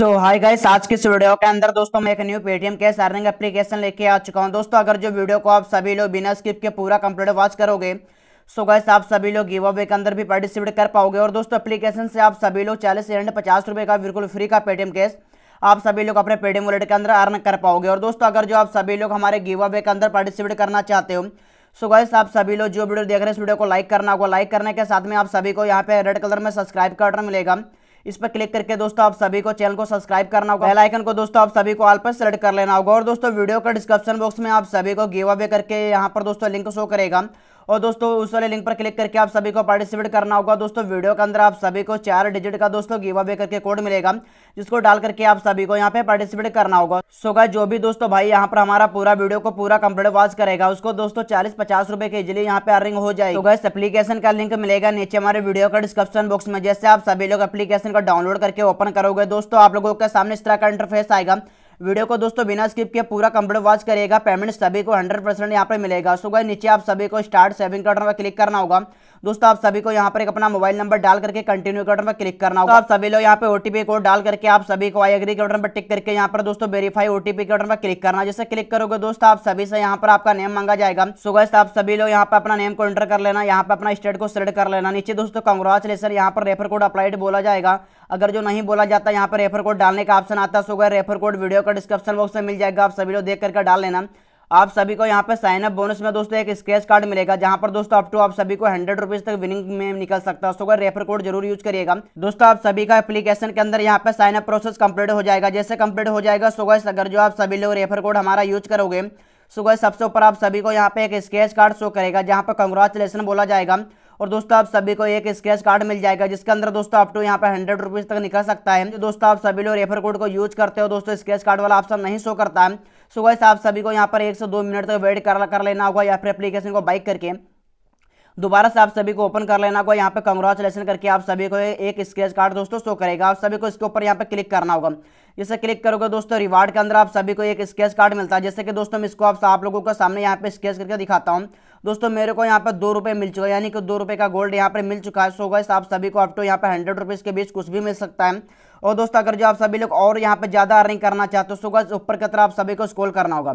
सो hi guys आज के इस वीडियो के अंदर दोस्तों मैं एक new Paytm cash earning application लेके आ चुका हूं दोस्तों अगर जो वीडियो को आप सभी लोग बिना स्किप के पूरा कंप्लीट वॉच करोगे सो गाइस आप सभी लोग गिव अवे के अंदर भी पार्टिसिपेट कर पाओगे और दोस्तों एप्लीकेशन से आप सभी लोग चालीस एंड पचास रुपये का बिल्कुल फ्री का पेटीएम कैश आप सभी लोग अपने पेटीएम वॉलेट के अंदर अर्न कर पाओगे और दोस्तों अगर जो आप सभी लोग हमारे गिव अवे के अंदर पार्टिसिपेट करना चाहते हो सो गाइस आप सभी लोग जो वीडियो देख रहे हैं इस वीडियो को लाइक करना होगा लाइक करने के साथ में आप सभी को यहाँ पे रेड कलर में सब्सक्राइब का बटन मिलेगा इस पर क्लिक करके दोस्तों आप सभी को चैनल को सब्सक्राइब करना होगा बेल आइकन को दोस्तों आप सभी को ऑल पर सेलेक्ट कर लेना होगा और दोस्तों वीडियो का डिस्क्रिप्शन बॉक्स में आप सभी को गिव अवे करके यहाँ पर दोस्तों लिंक शो करेगा और दोस्तों उस वाले लिंक पर क्लिक करके आप सभी को पार्टिसिपेट करना होगा दोस्तों वीडियो के अंदर आप सभी को चार डिजिट का दोस्तों गिव अवे करके कोड मिलेगा जिसको डाल करके आप सभी को यहाँ पे पार्टिसिपेट करना होगा सोगा जो भी दोस्तों भाई यहाँ पर हमारा पूरा वीडियो को पूरा कंप्लीट वॉच करेगा उसको दोस्तों चालीस पचास रुपए के इजिली यहाँ पे अर्निंग हो जाएगी इस एप्लीकेशन का लिंक मिलेगा नीचे हमारे वीडियो का डिस्क्रिप्शन बॉक्स में जैसे आप सभी लोग एप्लीकेशन को डाउनलोड करके ओपन करोगे दोस्तों आप लोगों के सामने इस तरह का इंटरफेस आएगा वीडियो को दोस्तों बिना स्किप किए पूरा कंप्लीट वॉच करेगा पेमेंट सभी को हंड्रेड परसेंट यहाँ पर मिलेगा सुबह नीचे आप सभी को स्टार्ट सेविंग कटर पर क्लिक करना होगा दोस्तों आप सभी को यहाँ पर एक अपना मोबाइल नंबर डाल करके कंटिन्यू के बटन पर क्लिक करना होगा आप सभी लोग यहाँ पे ओटीपी कोड डाल करके आप सभी को आई एग्री के बटन पर टिक करके यहाँ पर दोस्तों वेरीफाई ओटीपी के बटन पर क्लिक करना जैसे क्लिक करोगे दोस्तों आप सभी से यहाँ पर आपका नेम मांगा जाएगा सुबह आप सभी लोग यहाँ पर अपना नेम को एंटर कर लेना यहाँ पर अपना स्टेट को सिलेक्ट कर लेना नीचे दोस्तों कंग्रेचुलेसन यहाँ पर रेफर कोड अप्लाइड बोला जाएगा अगर जो नहीं बोला जाता यहाँ पर रेफर कोड डालने का ऑप्शन आता है सो रेफर कोड वीडियो का डिस्क्रिप्शन बॉक्स में मिल जाएगा आप सभी लोग देख करके डाल लेना आप सभी को यहाँ पे साइन अप बोनस में दोस्तों एक स्केच कार्ड मिलेगा जहां पर दोस्तों अपटू आप सभी को हंड्रेड रुपीज तक विनिंग में निकल सकता है रेफर कोड जरूर यूज करिएगा दोस्तों आप सभी का एप्लीकेशन के अंदर यहाँ पे साइन अप प्रोसेस कंप्लीट हो जाएगा जैसे कंप्लीट हो जाएगा सो गैस अगर जो आप सभी लोग रेफर कोड हमारा यूज करोगे सो गैस सबसे ऊपर आप सभी को यहाँ पे एक स्केच कार्ड शो करेगा जहाँ पर कंग्रेचुलेसन बोला जाएगा और दोस्तों आप सभी को एक स्क्रेच कार्ड मिल जाएगा जिसके अंदर दोस्तों अप टू यहाँ पर हंड्रेड रुपीज़ तक निकल सकता है दोस्तों आप सभी लोग रेफर कोड को यूज करते हो दोस्तों स्क्रेच कार्ड वाला ऑप्शन नहीं शो करता है सो वैसे आप सभी को यहाँ पर एक से दो मिनट तक वेट कर, लेना होगा या फिर एप्लीकेशन को बाइक करके दोबारा से आप सभी को ओपन कर लेना होगा यहाँ पे कंग्रेचुलेसन करके आप सभी को एक स्क्रेच कार्ड दोस्तों शो करेगा आप सभी को इसके ऊपर यहाँ पे क्लिक करना होगा जैसे क्लिक करोगे दोस्तों रिवार्ड के अंदर आप सभी को एक स्केच कार्ड मिलता है जैसे कि दोस्तों मैं इसको आप, आप लोगों का सामने यहाँ पे स्केच करके दिखाता हूँ दोस्तों मेरे को यहाँ पर दो रुपये मिल चुका है यानी कि दो रुपये का गोल्ड यहाँ पर मिल चुका है सो गए आप सभी को अप टू यहाँ पर हंड्रेड रुपीज़ के बीच कुछ भी मिल सकता है और दोस्तों अगर जो आप सभी लोग और यहाँ पर ज़्यादा अर्निंग करना चाहते हो सो गए ऊपर की तरफ आप सभी को स्कोल करना होगा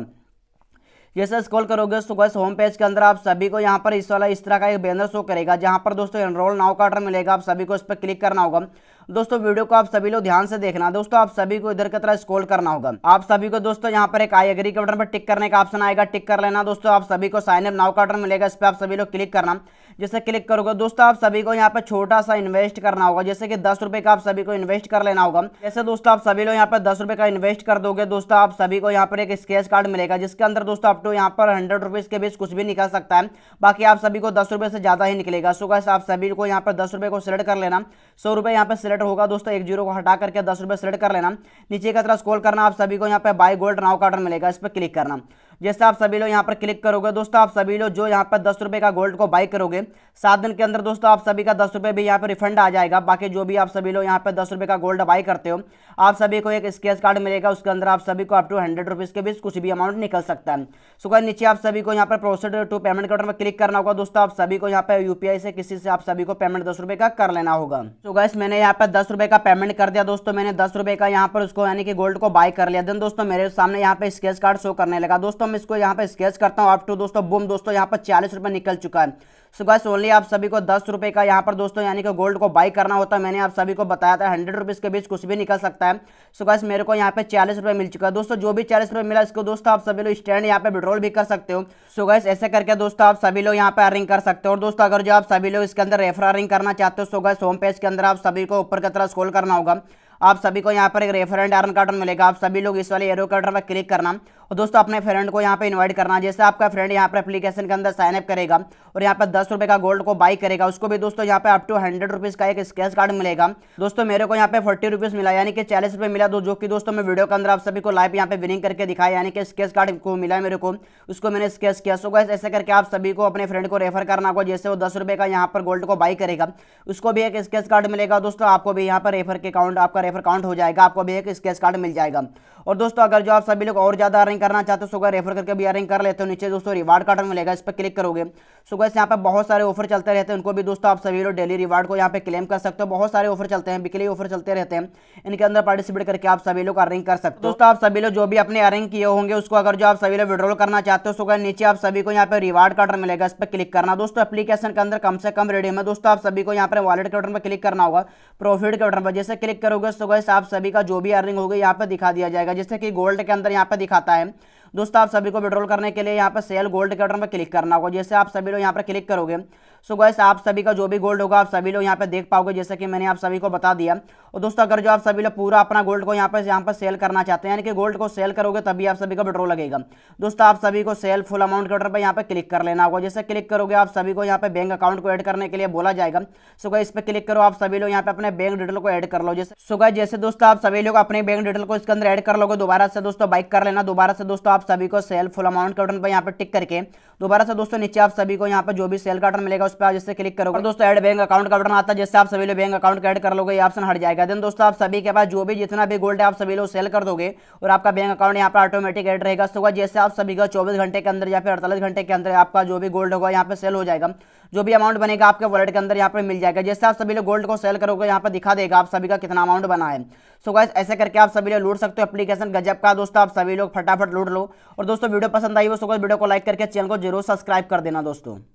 जैसे स्क्रॉल करोगे सो गैस होम पेज के अंदर आप सभी को यहाँ पर इस वाला इस तरह का एक बैनर शो करेगा जहाँ पर दोस्तों एनरोल नाउ का ऑर्डर मिलेगा आप सभी को इस पर क्लिक करना होगा दोस्तों वीडियो को आप सभी लोग ध्यान से देखना दोस्तों आप सभी को इधर की तरह स्कोल करना होगा आप सभी को दोस्तों यहाँ पर एक आई एग्री के बटन पर टिक करने का ऑप्शन आएगा टिक कर लेना दोस्तों आप सभी को साइन अप नाउ का बटन मिलेगा इस पर आप सभी लोग क्लिक करना जैसे क्लिक करोगे दोस्तों आप सभी को यहाँ पर छोटा सा इन्वेस्ट करना होगा जैसे कि दस रुपए का आप सभी को इन्वेस्ट कर लेना होगा जैसे दोस्तों आप सभी लोग यहाँ पर दस रुपए का इन्वेस्ट कर दोगे दोस्तों आप सभी को यहाँ पर एक स्केच कार्ड मिलेगा जिसके अंदर दोस्तों आप टू यहाँ पर हंड्रेड रुपीज के बीच कुछ भी निकल सकता है बाकी आप सभी को दस रुपए से ज्यादा ही निकलेगा सो गैस आप सभी को यहाँ पर दस रुपए को सिलेक्ट कर लेना सौ रुपए यहाँ पर सिलेक्ट कैलकुलेटर होगा दोस्तों एक जीरो को हटा करके दस रुपये सेलेक्ट कर लेना नीचे का तरह स्कोल करना आप सभी को यहाँ पे बाई गोल्ड नाव का ऑर्डर मिलेगा इस पर क्लिक करना जैसे आप सभी लोग यहाँ पर क्लिक करोगे दोस्तों आप सभी लोग जो यहाँ पर दस रुपये का गोल्ड को बाई करोगे सात दिन के अंदर दोस्तों आप सभी का दस रुपये भी यहाँ पर रिफंड आ जाएगा बाकी जो भी आप सभी लोग यहाँ पर दस रुपये का गोल्ड बाई करते हो आप सभी को एक स्केच कार्ड मिलेगा उसके अंदर आप सभी को अप टू हंड्रेड रुपीज़ के बीच कुछ भी अमाउंट निकल सकता है सो नीचे आप सभी को यहाँ पर प्रोसेड टू पेमेंट के में पर क्लिक करना होगा दोस्तों आप सभी को यहाँ पर यूपीआई से किसी से आप सभी को पेमेंट दस का कर लेना होगा सो गैस मैंने यहाँ पर दस का पेमेंट कर दिया दोस्तों मैंने दस का यहाँ पर उसको यानी कि गोल्ड को बाय कर लिया देन दोस्तों मेरे सामने यहाँ पर स्केच कार्ड शो करने लगा दोस्तों दोस्तों मैं इसको यहाँ पर स्केच करता हूँ अप टू तो दोस्तों बुम दोस्तों यहाँ पर चालीस रुपये निकल चुका है सो गैस ओनली आप सभी को दस रुपये का यहाँ पर दोस्तों यानी कि गोल्ड को बाई करना होता है मैंने आप सभी को बताया था हंड्रेड रुपीज़ के बीच कुछ भी निकल सकता है सो गैस मेरे को यहाँ पे चालीस रुपये मिल चुका है दोस्तों जो भी चालीस रुपये मिला इसको दोस्तों आप सभी लोग स्टैंड यहाँ पे विड्रॉल भी कर सकते हो सो गैस ऐसे करके दोस्तों आप सभी लोग यहाँ पे अर्निंग कर सकते हो और दोस्तों अगर जो आप सभी लोग इसके अंदर रेफर अर्निंग करना चाहते हो सो गैस होम पेज के अंदर आप सभी को ऊपर की तरफ स्कोल करना होगा आप सभी को यहाँ पर एक रेफरेंट आर्न कार्टन मिलेगा आप सभी लोग इस वाले एरो कार्टन पर क्लिक करना और दोस्तों अपने फ्रेंड को यहाँ पे इनवाइट करना जैसे आपका फ्रेंड यहाँ पर एप्लीकेशन के अंदर साइनअप करेगा और यहाँ पर दस रुपये का गोल्ड को बाई करेगा उसको भी दोस्तों यहाँ पे अप टू हंड्रेड रुपीज़ का एक स्केच कार्ड मिलेगा दोस्तों मेरे को यहाँ पे फोर्टी रुपीज़ मिला यानी कि चालीस रुपये मिला दो जो कि दोस्तों मैं वीडियो के अंदर आप सभी को लाइव यहाँ पे विनिंग करके दिखाया यानी कि स्केच कार्ड को मिला मेरे को उसको मैंने स्केच किया सो गैस ऐसे करके आप सभी को अपने फ्रेंड को रेफर करना होगा जैसे वो दस रुपये का यहाँ पर गोल्ड को बाई करेगा उसको भी एक स्केच कार्ड मिलेगा दोस्तों आपको भी यहाँ पर रेफर के अकाउंट आपका रेफर अकाउंट हो जाएगा आपको भी एक स्केच कार्ड मिल जाएगा और दोस्तों अगर जो आप सभी लोग और ज़्यादा अर्निंग करना चाहते हो सुबह रेफर करके भी अर्निंग कर लेते हो नीचे दोस्तों रिवार्ड कार्ड मिलेगा इस पर क्लिक करोगे सुबह से यहाँ पर बहुत सारे ऑफर चलते रहते हैं उनको भी दोस्तों आप सभी लोग डेली रिवार्ड को यहाँ पे क्लेम कर सकते हो बहुत सारे ऑफर चलते हैं बिकली ऑफर चलते रहते हैं इनके अंदर पार्टिसिपेट करके आप सभी लोग अर्निंग कर सकते हो दोस्तों आप सभी लोग जो भी अपने अर्निंग किए होंगे उसको अगर जो आप सभी लोग विड्रॉल करना चाहते हो सुबह नीचे आप सभी को यहाँ पर रिवार्ड कार्ड मिलेगा इस पर क्लिक करना दोस्तों एप्लीकेशन के अंदर कम से कम रेडियम है दोस्तों आप सभी को यहाँ पर वॉलेट के बटन पर क्लिक करना होगा प्रॉफिट के बटन पर जैसे क्लिक करोगे सुबह आप सभी का जो भी अर्निंग होगी यहाँ पर दिखा दिया जाएगा है जैसे कि गोल्ड के अंदर यहाँ पे दिखाता है दोस्तों आप सभी को विड्रॉल करने के लिए यहाँ पर सेल गोल्ड के ऑर्डर पर क्लिक करना होगा जैसे आप सभी लोग यहाँ पर क्लिक करोगे सो गैस आप सभी का जो भी गोल्ड होगा आप सभी लोग यहाँ पे देख पाओगे जैसे कि मैंने आप सभी को बता दिया और दोस्तों अगर जो आप सभी लोग पूरा अपना गोल्ड को यहाँ पर यहाँ पर सेल करना चाहते हैं यानी कि गोल्ड को सेल करोगे तभी आप सभी का विड्रो लगेगा दोस्तों आप सभी को सेल फुल अमाउंट के ऑर्डर पर यहाँ पर क्लिक कर लेना होगा जैसे क्लिक करोगे आप सभी को यहाँ पे बैंक अकाउंट को एड करने के लिए बोला जाएगा सो गए इस पर क्लिक करो आप सभी लोग यहाँ पे अपने बैंक डिटेल को एड कर लो जैसे सो गए जैसे दोस्तों आप सभी लोग अपने बैंक डिटेल को इसके अंदर एड कर लोगे दोबारा से दोस्तों बाइक कर लेना दोबारा से दोस्तों आप सभी को सेल फुल अमाउंट के ऑर्डर पर यहाँ पर टिक करके दोबारा से दोस्तों नीचे आप सभी को यहाँ पर जो भी सेल का ऑर्डर मिलेगा उस पर आप जैसे क्लिक करोगे दोस्तों ऐड बैंक अकाउंट का बटन आता है जैसे आप सभी लोग बैंक अकाउंट का ऐड कर लोगे ये ऑप्शन हट जाएगा देन दोस्तों आप सभी के पास जो भी जितना भी गोल्ड है आप सभी लोग सेल कर दोगे और आपका बैंक अकाउंट यहाँ पर ऑटोमेटिक एड रहेगा सुबह जैसे आप सभी का चौबीस घंटे के अंदर या फिर अड़तालीस घंटे के अंदर आपका जो भी गोल्ड होगा यहाँ पर सेल हो जाएगा जो भी अमाउंट बनेगा आपके वॉलेट के अंदर यहाँ पर मिल जाएगा जैसे आप सभी लोग गोल्ड को सेल करोगे यहाँ पर दिखा देगा आप सभी का कितना अमाउंट बना है सो गाइस ऐसे करके आप सभी लोग लूट सकते हो एप्लीकेशन गजब का दोस्तों आप सभी लोग फटाफट लूट लो और दोस्तों वीडियो पसंद आई हो सो गाइस वीडियो को लाइक करके चैनल को जरूर सब्सक्राइब कर देना दोस्तों